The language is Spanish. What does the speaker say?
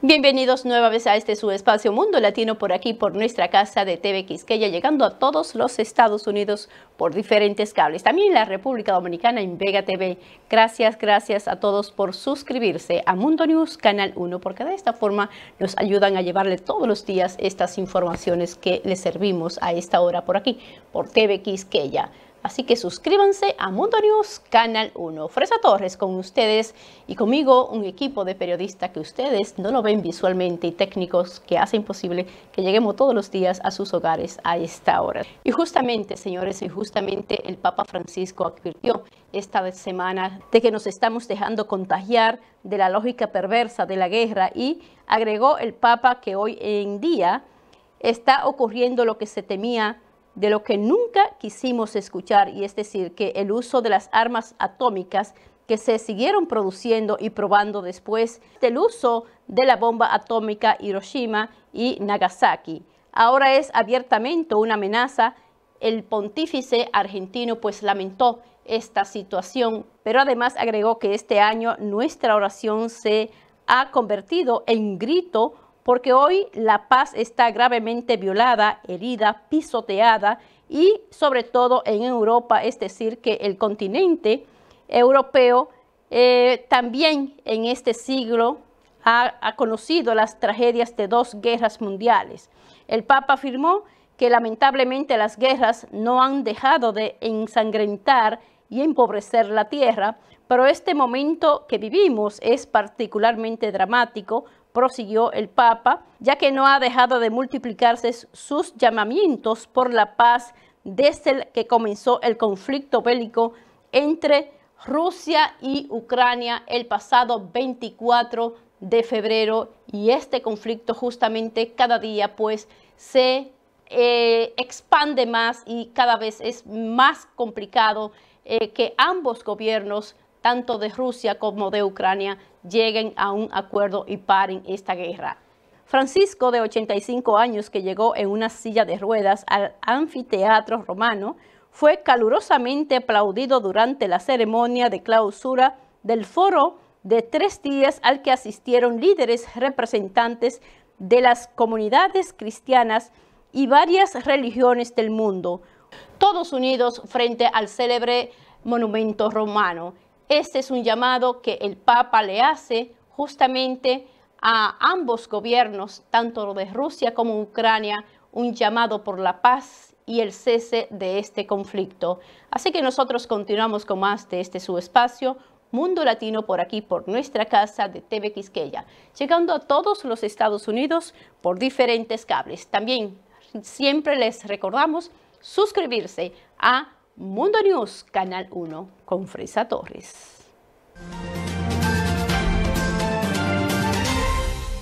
Bienvenidos nuevamente a este subespacio Mundo Latino por aquí, por nuestra casa de TV Quisqueya, llegando a todos los Estados Unidos por diferentes cables. También en la República Dominicana en Vega TV. Gracias, gracias a todos por suscribirse a Mundo News Canal 1, porque de esta forma nos ayudan a llevarle todos los días estas informaciones que les servimos a esta hora por aquí, por TV Quisqueya. Así que suscríbanse a Mundo News Canal 1. Fresa Torres con ustedes y conmigo un equipo de periodistas que ustedes no lo ven visualmente y técnicos que hacen posible que lleguemos todos los días a sus hogares a esta hora. Y justamente, señores, y justamente el Papa Francisco advirtió esta semana de que nos estamos dejando contagiar de la lógica perversa de la guerra y agregó el Papa que hoy en día está ocurriendo lo que se temía de lo que nunca quisimos escuchar, y es decir, que el uso de las armas atómicas que se siguieron produciendo y probando después del uso de la bomba atómica Hiroshima y Nagasaki. Ahora es abiertamente una amenaza. El pontífice argentino pues lamentó esta situación, pero además agregó que este año nuestra oración se ha convertido en grito porque hoy la paz está gravemente violada, herida, pisoteada y sobre todo en Europa, es decir, que el continente europeo eh, también en este siglo ha conocido las tragedias de dos guerras mundiales. El Papa afirmó que lamentablemente las guerras no han dejado de ensangrentar y empobrecer la tierra, pero este momento que vivimos es particularmente dramático prosiguió el Papa, ya que no ha dejado de multiplicarse sus llamamientos por la paz desde que comenzó el conflicto bélico entre Rusia y Ucrania el pasado 24 de febrero y este conflicto justamente cada día pues se eh, expande más y cada vez es más complicado eh, que ambos gobiernos tanto de Rusia como de Ucrania, lleguen a un acuerdo y paren esta guerra. Francisco, de 85 años, que llegó en una silla de ruedas al anfiteatro romano, fue calurosamente aplaudido durante la ceremonia de clausura del foro de tres días al que asistieron líderes representantes de las comunidades cristianas y varias religiones del mundo, todos unidos frente al célebre monumento romano este es un llamado que el Papa le hace justamente a ambos gobiernos, tanto de Rusia como Ucrania, un llamado por la paz y el cese de este conflicto. Así que nosotros continuamos con más de este subespacio Mundo Latino, por aquí, por nuestra casa de TV Quisqueya, llegando a todos los Estados Unidos por diferentes cables. También siempre les recordamos suscribirse a Mundo News, Canal 1, con Fresa Torres.